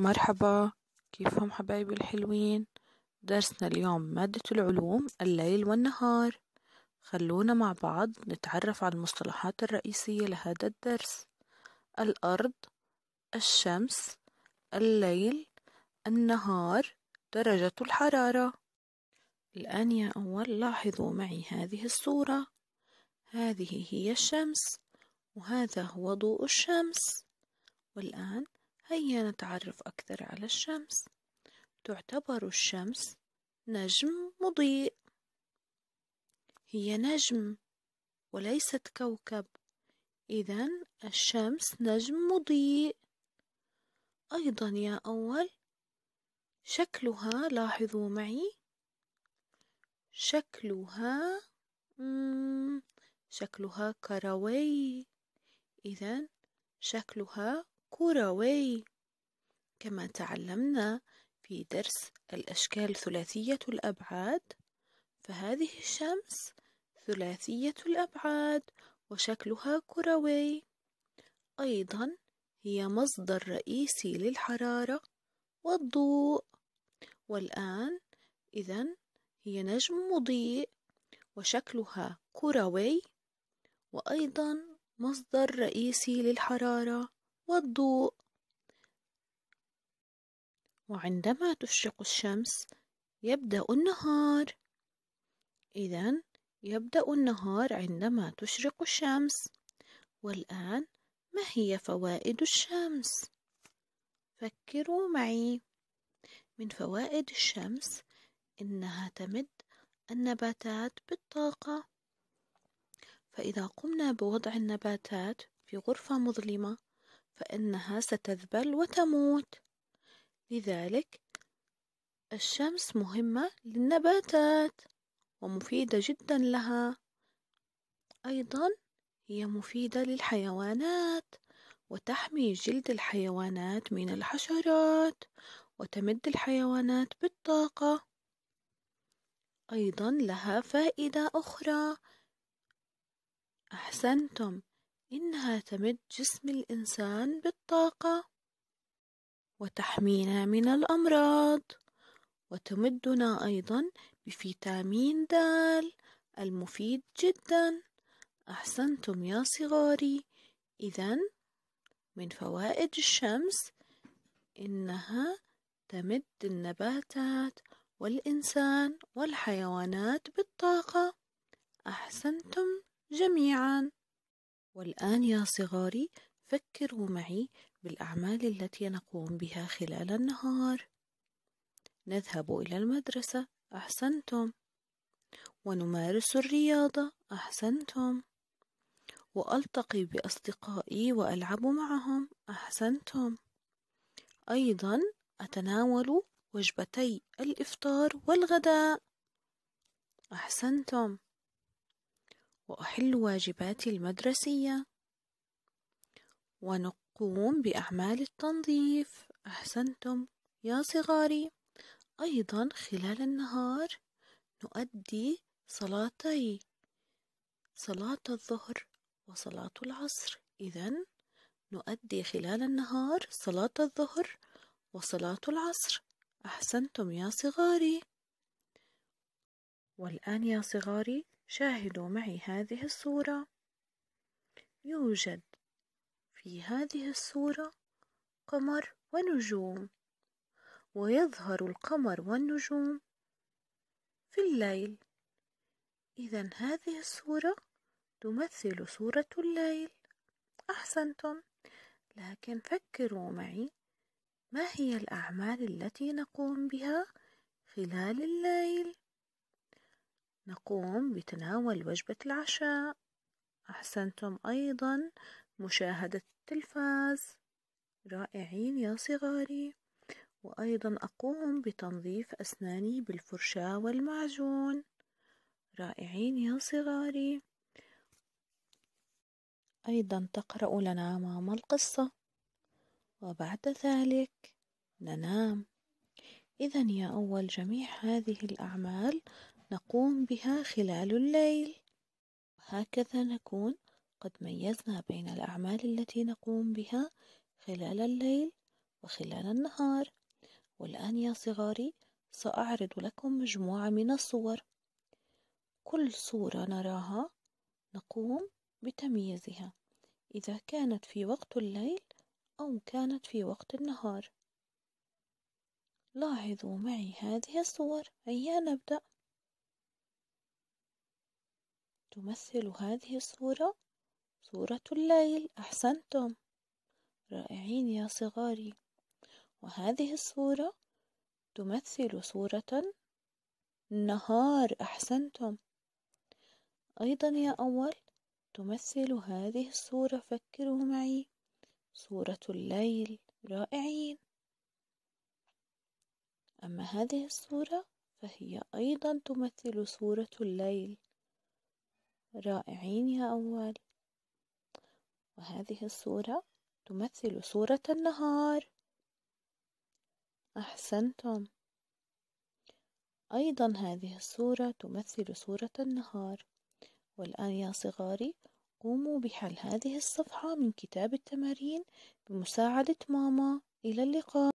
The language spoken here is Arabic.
مرحبا كيفهم حبايبي الحلوين درسنا اليوم مادة العلوم الليل والنهار خلونا مع بعض نتعرف على المصطلحات الرئيسية لهذا الدرس الأرض الشمس الليل النهار درجة الحرارة الآن يا أول لاحظوا معي هذه الصورة هذه هي الشمس وهذا هو ضوء الشمس والآن هيا نتعرف أكثر على الشمس تعتبر الشمس نجم مضيء هي نجم وليست كوكب إذا الشمس نجم مضيء أيضا يا أول شكلها لاحظوا معي شكلها شكلها كروي إذا شكلها كروي كما تعلمنا في درس الأشكال ثلاثية الأبعاد فهذه الشمس ثلاثية الأبعاد وشكلها كروي أيضا هي مصدر رئيسي للحرارة والضوء والآن إذا هي نجم مضيء وشكلها كروي وأيضا مصدر رئيسي للحرارة والضوء وعندما تشرق الشمس يبدأ النهار إذا يبدأ النهار عندما تشرق الشمس والآن ما هي فوائد الشمس؟ فكروا معي من فوائد الشمس إنها تمد النباتات بالطاقة فإذا قمنا بوضع النباتات في غرفة مظلمة فإنها ستذبل وتموت لذلك الشمس مهمة للنباتات ومفيدة جدا لها أيضا هي مفيدة للحيوانات وتحمي جلد الحيوانات من الحشرات وتمد الحيوانات بالطاقة أيضا لها فائدة أخرى أحسنتم إنها تمد جسم الإنسان بالطاقة وتحمينا من الأمراض وتمدنا أيضا بفيتامين د المفيد جدا أحسنتم يا صغاري إذا من فوائد الشمس إنها تمد النباتات والإنسان والحيوانات بالطاقة أحسنتم جميعاً والآن يا صغاري فكروا معي بالأعمال التي نقوم بها خلال النهار نذهب إلى المدرسة أحسنتم ونمارس الرياضة أحسنتم وألتقي بأصدقائي وألعب معهم أحسنتم أيضا أتناول وجبتي الإفطار والغداء أحسنتم وأحل واجباتي المدرسية ونقوم بأعمال التنظيف أحسنتم يا صغاري أيضا خلال النهار نؤدي صلاتي صلاة الظهر وصلاة العصر إذا نؤدي خلال النهار صلاة الظهر وصلاة العصر أحسنتم يا صغاري والآن يا صغاري شاهدوا معي هذه الصورة يوجد في هذه الصورة قمر ونجوم ويظهر القمر والنجوم في الليل إذا هذه الصورة تمثل صورة الليل أحسنتم لكن فكروا معي ما هي الأعمال التي نقوم بها خلال الليل نقوم بتناول وجبة العشاء أحسنتم أيضا مشاهدة التلفاز رائعين يا صغاري وأيضا أقوم بتنظيف أسناني بالفرشاة والمعجون رائعين يا صغاري أيضا تقرأ لنا ماما القصة وبعد ذلك ننام إذا يا أول جميع هذه الأعمال نقوم بها خلال الليل وهكذا نكون قد ميزنا بين الأعمال التي نقوم بها خلال الليل وخلال النهار والآن يا صغاري سأعرض لكم مجموعة من الصور كل صورة نراها نقوم بتمييزها إذا كانت في وقت الليل أو كانت في وقت النهار لاحظوا معي هذه الصور هيا نبدأ تمثل هذه الصورة صورة الليل أحسنتم رائعين يا صغاري وهذه الصورة تمثل صورة النهار أحسنتم أيضا يا أول تمثل هذه الصورة فكروا معي صورة الليل رائعين أما هذه الصورة فهي أيضا تمثل صورة الليل رائعين يا أول وهذه الصورة تمثل صورة النهار أحسنتم أيضا هذه الصورة تمثل صورة النهار والآن يا صغاري قوموا بحل هذه الصفحة من كتاب التمارين بمساعدة ماما إلى اللقاء